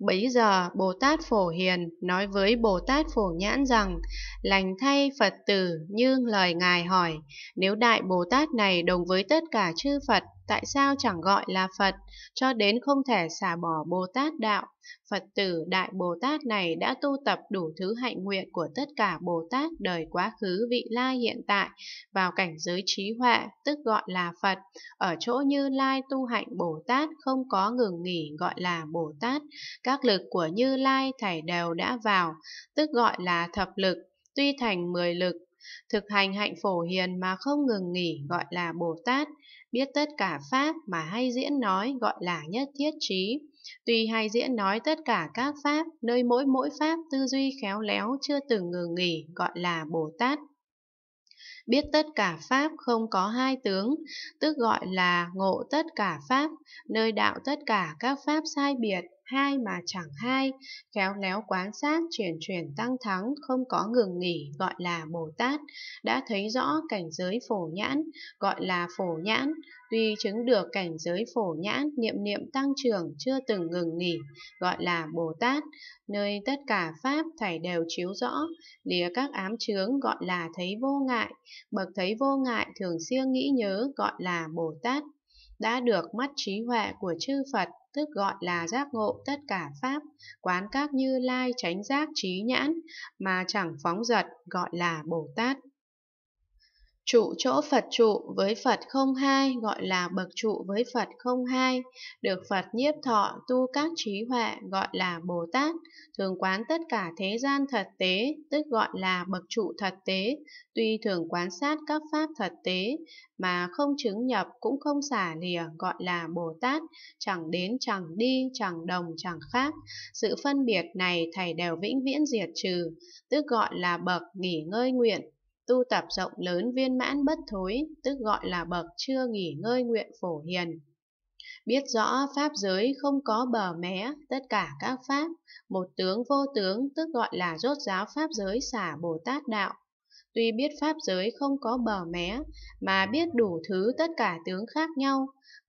Bấy giờ Bồ Tát Phổ Hiền nói với Bồ Tát Phổ Nhãn rằng lành thay Phật tử như lời Ngài hỏi nếu Đại Bồ Tát này đồng với tất cả chư Phật tại sao chẳng gọi là Phật, cho đến không thể xả bỏ Bồ Tát đạo. Phật tử Đại Bồ Tát này đã tu tập đủ thứ hạnh nguyện của tất cả Bồ Tát đời quá khứ vị lai hiện tại vào cảnh giới trí huệ, tức gọi là Phật. Ở chỗ Như Lai tu hạnh Bồ Tát không có ngừng nghỉ gọi là Bồ Tát. Các lực của Như Lai thảy đều đã vào, tức gọi là thập lực. Tuy thành mười lực thực hành hạnh phổ hiền mà không ngừng nghỉ gọi là Bồ Tát, biết tất cả pháp mà hay diễn nói gọi là nhất thiết trí. Tuy hay diễn nói tất cả các pháp, nơi mỗi mỗi pháp tư duy khéo léo chưa từng ngừng nghỉ gọi là Bồ Tát biết tất cả pháp không có hai tướng, tức gọi là ngộ tất cả pháp, nơi đạo tất cả các pháp sai biệt, hai mà chẳng hai, khéo léo quán sát, chuyển chuyển tăng thắng, không có ngừng nghỉ, gọi là Bồ Tát, đã thấy rõ cảnh giới phổ nhãn, gọi là phổ nhãn, tuy chứng được cảnh giới phổ nhãn, niệm niệm tăng trưởng, chưa từng ngừng nghỉ, gọi là Bồ Tát, nơi tất cả Pháp thảy đều chiếu rõ, lìa các ám chướng gọi là thấy vô ngại, bậc thấy vô ngại thường siêng nghĩ nhớ, gọi là Bồ Tát đã được mắt trí huệ của chư Phật, tức gọi là giác ngộ tất cả Pháp, quán các như lai tránh giác trí nhãn, mà chẳng phóng dật, gọi là Bồ Tát. Trụ chỗ Phật trụ với Phật không hai gọi là bậc trụ với Phật không hai, được Phật nhiếp thọ tu các trí huệ gọi là Bồ Tát, thường quán tất cả thế gian thật tế, tức gọi là bậc trụ thật tế, tuy thường quán sát các pháp thật tế mà không chứng nhập cũng không xả lìa gọi là Bồ Tát, chẳng đến chẳng đi, chẳng đồng chẳng khác. Sự phân biệt này thầy đều vĩnh viễn diệt trừ, tức gọi là bậc nghỉ ngơi nguyện tu tập rộng lớn viên mãn bất thối, tức gọi là bậc chưa nghỉ ngơi nguyện phổ hiền. Biết rõ pháp giới không có bờ mé, tất cả các pháp, một tướng vô tướng tức gọi là rốt giáo pháp giới xả Bồ Tát Đạo. Tuy biết pháp giới không có bờ mé, mà biết đủ thứ tất cả tướng khác nhau,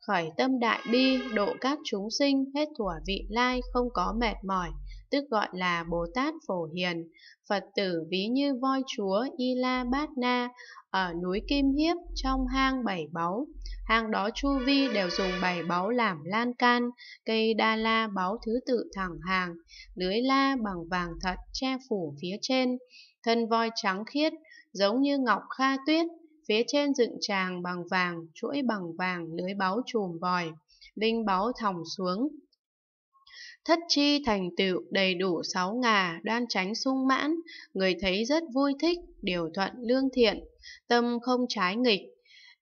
khởi tâm đại bi, độ các chúng sinh, hết thủa vị lai, không có mệt mỏi, tức gọi là Bồ Tát Phổ Hiền, Phật tử ví như voi chúa Y La Bát Na ở núi Kim Hiếp trong hang bảy báu. Hang đó chu vi đều dùng bảy báu làm lan can, cây đa la báu thứ tự thẳng hàng, lưới la bằng vàng thật che phủ phía trên, thân voi trắng khiết giống như ngọc kha tuyết, phía trên dựng tràng bằng vàng, chuỗi bằng vàng lưới báu trùm vòi, linh báu thòng xuống, Thất chi thành tựu đầy đủ sáu ngà, đoan tránh sung mãn, người thấy rất vui thích, điều thuận lương thiện, tâm không trái nghịch.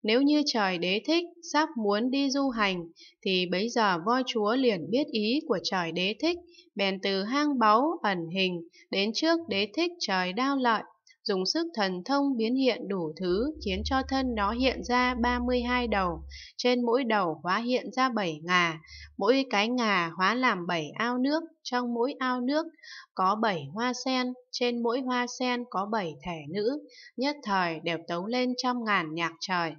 Nếu như trời đế thích, sắp muốn đi du hành, thì bấy giờ voi chúa liền biết ý của trời đế thích, bèn từ hang báu ẩn hình, đến trước đế thích trời đao lợi, dùng sức thần thông biến hiện đủ thứ, khiến cho thân nó hiện ra 32 đầu, trên mỗi đầu hóa hiện ra 7 ngà, mỗi cái ngà hóa làm 7 ao nước, trong mỗi ao nước có 7 hoa sen, trên mỗi hoa sen có 7 thể nữ, nhất thời đều tấu lên trong ngàn nhạc trời.